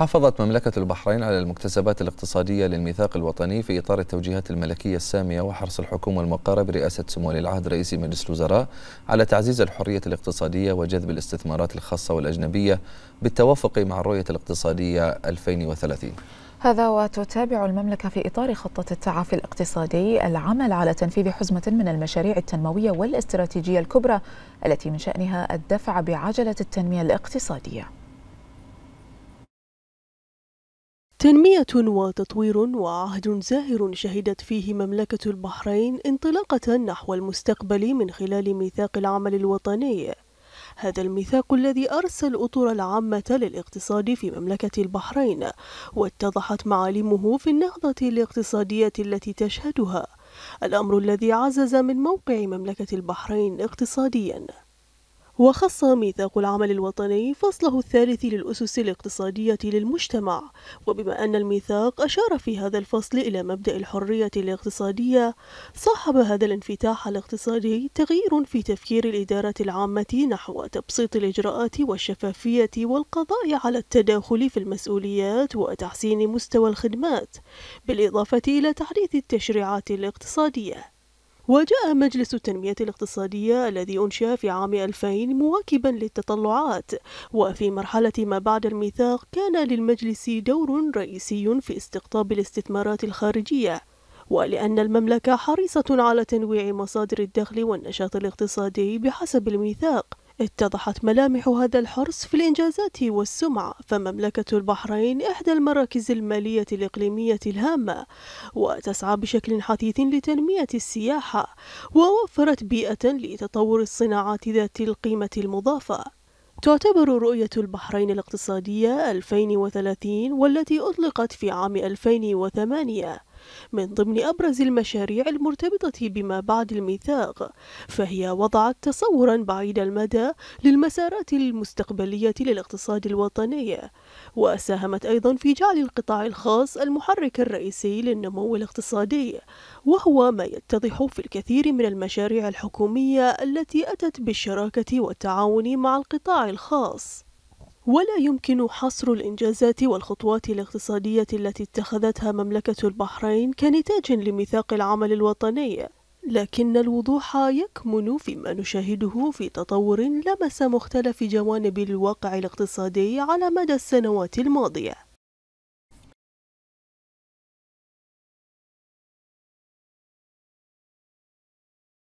حافظت مملكة البحرين على المكتسبات الاقتصادية للميثاق الوطني في إطار التوجيهات الملكية السامية وحرص الحكومة المقارة برئاسة سمو ولي العهد رئيس مجلس الوزراء على تعزيز الحرية الاقتصادية وجذب الاستثمارات الخاصة والأجنبية بالتوافق مع الرؤية الاقتصادية 2030 هذا وتتابع المملكة في إطار خطة التعافي الاقتصادي العمل على تنفيذ حزمة من المشاريع التنموية والاستراتيجية الكبرى التي من شأنها الدفع بعجلة التنمية الاقتصادية تنمية وتطوير وعهد زاهر شهدت فيه مملكة البحرين انطلاقة نحو المستقبل من خلال ميثاق العمل الوطني هذا الميثاق الذي أرسى الأطر العامة للاقتصاد في مملكة البحرين واتضحت معالمه في النهضة الاقتصادية التي تشهدها الأمر الذي عزز من موقع مملكة البحرين اقتصادياً وخص ميثاق العمل الوطني فصله الثالث للأسس الاقتصادية للمجتمع وبما أن الميثاق أشار في هذا الفصل إلى مبدأ الحرية الاقتصادية صاحب هذا الانفتاح الاقتصادي تغيير في تفكير الإدارة العامة نحو تبسيط الإجراءات والشفافية والقضاء على التداخل في المسؤوليات وتحسين مستوى الخدمات بالإضافة إلى تحديث التشريعات الاقتصادية وجاء مجلس التنمية الاقتصادية الذي أنشئ في عام 2000 مواكبا للتطلعات وفي مرحلة ما بعد الميثاق كان للمجلس دور رئيسي في استقطاب الاستثمارات الخارجية ولأن المملكة حريصة على تنويع مصادر الدخل والنشاط الاقتصادي بحسب الميثاق اتضحت ملامح هذا الحرص في الإنجازات والسمعة فمملكة البحرين إحدى المراكز المالية الإقليمية الهامة وتسعى بشكل حثيث لتنمية السياحة ووفرت بيئة لتطور الصناعات ذات القيمة المضافة تعتبر رؤية البحرين الاقتصادية 2030 والتي أطلقت في عام 2008 من ضمن أبرز المشاريع المرتبطة بما بعد الميثاق فهي وضعت تصورا بعيد المدى للمسارات المستقبلية للاقتصاد الوطني وساهمت أيضا في جعل القطاع الخاص المحرك الرئيسي للنمو الاقتصادي وهو ما يتضح في الكثير من المشاريع الحكومية التي أتت بالشراكة والتعاون مع القطاع الخاص ولا يمكن حصر الإنجازات والخطوات الاقتصادية التي اتخذتها مملكة البحرين كنتاج لميثاق العمل الوطني لكن الوضوح يكمن فيما نشاهده في تطور لمس مختلف جوانب الواقع الاقتصادي على مدى السنوات الماضيه